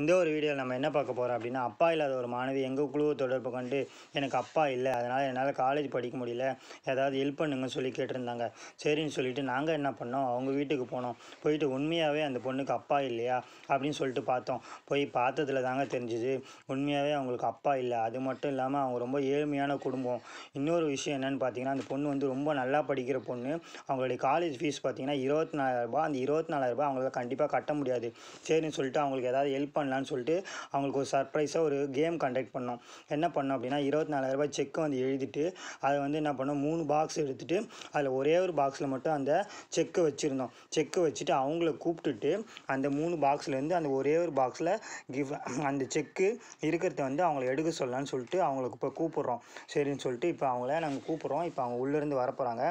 இந்த ஒரு வீடியோவில் நம்ம என்ன பார்க்க போகிறோம் அப்படின்னா அப்பா இல்லாத ஒரு மாணவி எங்கள் குழுவை தொடர்பு கொண்டு எனக்கு அப்பா இல்லை அதனால் என்னால் காலேஜ் படிக்க முடியல ஏதாவது ஹெல்ப் பண்ணுங்கன்னு சொல்லி கேட்டிருந்தாங்க சரின்னு சொல்லிவிட்டு நாங்கள் என்ன பண்ணோம் அவங்க வீட்டுக்கு போனோம் போயிட்டு உண்மையாகவே அந்த பொண்ணுக்கு அப்பா இல்லையா அப்படின்னு சொல்லிட்டு பார்த்தோம் போய் பார்த்ததில் தாங்க தெரிஞ்சுது உண்மையாகவே அவங்களுக்கு அப்பா இல்லை அது மட்டும் இல்லாமல் அவங்க ரொம்ப ஏழ்மையான குடும்பம் இன்னொரு விஷயம் என்னென்னு பார்த்தீங்கன்னா அந்த பொண்ணு வந்து ரொம்ப நல்லா படிக்கிற பொண்ணு அவங்களுடைய காலேஜ் ஃபீஸ் பார்த்தீங்கன்னா இருபத்தி நாலாயிரரூபா அந்த இருபத்தி நாலாயிரரூபா அவங்களால கண்டிப்பாக கட்ட முடியாது சரின்னு சொல்லிட்டு அவங்களுக்கு ஏதாவது ஹெல்ப் பண்ண பண்ணலான்னு சொல்லிட்டு அவங்களுக்கு ஒரு சர்ப்ரைஸாக ஒரு கேம் கண்டக்ட் பண்ணோம் என்ன பண்ணோம் அப்படின்னா இருபத்தி நாலாயிரரூபா செக்கு வந்து எழுதிட்டு அதை வந்து என்ன பண்ணோம் மூணு பாக்ஸ் எடுத்துகிட்டு அதில் ஒரே ஒரு பாக்ஸில் மட்டும் அந்த செக்கு வச்சுருந்தோம் செக்கு வச்சுட்டு அவங்கள கூப்பிட்டுட்டு அந்த மூணு பாக்ஸ்லேருந்து அந்த ஒரே ஒரு பாக்ஸில் கிஃப்ட் அந்த செக்கு இருக்கிறத வந்து அவங்கள எடுக்க சொல்லலான்னு சொல்லிட்டு அவங்களுக்கு இப்போ கூப்பிட்றோம் சரின்னு சொல்லிட்டு இப்போ அவங்கள நாங்கள் கூப்பிட்றோம் இப்போ அவங்க உள்ளேருந்து வரப்போகிறாங்க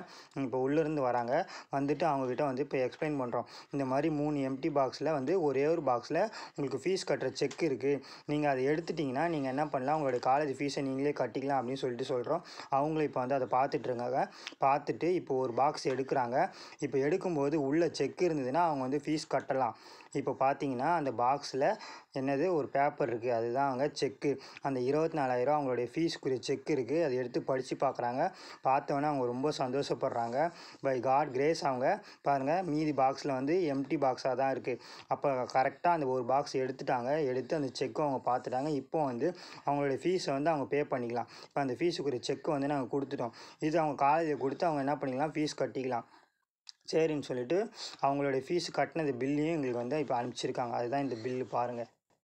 இப்போ உள்ளேருந்து வராங்க வந்துட்டு அவங்கக்கிட்ட வந்து இப்போ எக்ஸ்பிளைன் பண்ணுறோம் இந்த மாதிரி மூணு எம்டி பாக்ஸில் வந்து ஒரே ஒரு பாக்ஸில் உங்களுக்கு ஃபீஸ் கட்டுற செக் இருக்குது நீங்கள் அதை எடுத்துட்டிங்கன்னா நீங்கள் என்ன பண்ணலாம் உங்களோட காலேஜ் ஃபீஸை நீங்களே கட்டிக்கலாம் அப்படின்னு சொல்லிட்டு சொல்கிறோம் அவங்களும் இப்போ வந்து அதை பார்த்துட்ருக்காங்க பார்த்துட்டு இப்போ ஒரு பாக்ஸ் எடுக்கிறாங்க இப்போ எடுக்கும்போது உள்ளே செக் இருந்ததுன்னா அவங்க வந்து ஃபீஸ் கட்டலாம் இப்போ பார்த்தீங்கன்னா அந்த பாக்ஸில் என்னது ஒரு பேப்பர் இருக்குது அதுதான் அவங்க செக்கு அந்த இருபத்தி நாலாயிரம் அவங்களுடைய ஃபீஸ்க்குரிய செக் இருக்குது அதை எடுத்து படித்து பார்க்குறாங்க பார்த்தோன்னே அவங்க ரொம்ப சந்தோஷப்படுறாங்க பை காட் கிரேஸ் அவங்க பாருங்கள் மீதி பாக்ஸில் வந்து எம்டி பாக்ஸாக தான் இருக்குது அப்போ கரெக்டாக அந்த ஒரு பாக்ஸ் எடுத்துட்டாங்க எடுத்தாங்க எடுத்து அந்த செக்கு அவங்க பார்த்துட்டாங்க இப்போ வந்து அவங்களுடைய ஃபீஸை வந்து அவங்க பே பண்ணிக்கலாம் இப்போ அந்த ஃபீஸுக்குரிய செக்கு வந்து நாங்கள் கொடுத்துட்டோம் இது அவங்க காலேஜில் கொடுத்து அவங்க என்ன பண்ணிக்கலாம் ஃபீஸ் கட்டிக்கலாம் சரின்னு சொல்லிட்டு அவங்களுடைய ஃபீஸ் கட்டினது பில்லையும் எங்களுக்கு வந்து இப்போ அனுப்பிச்சிருக்காங்க அதுதான் இந்த பில்லு பாருங்கள்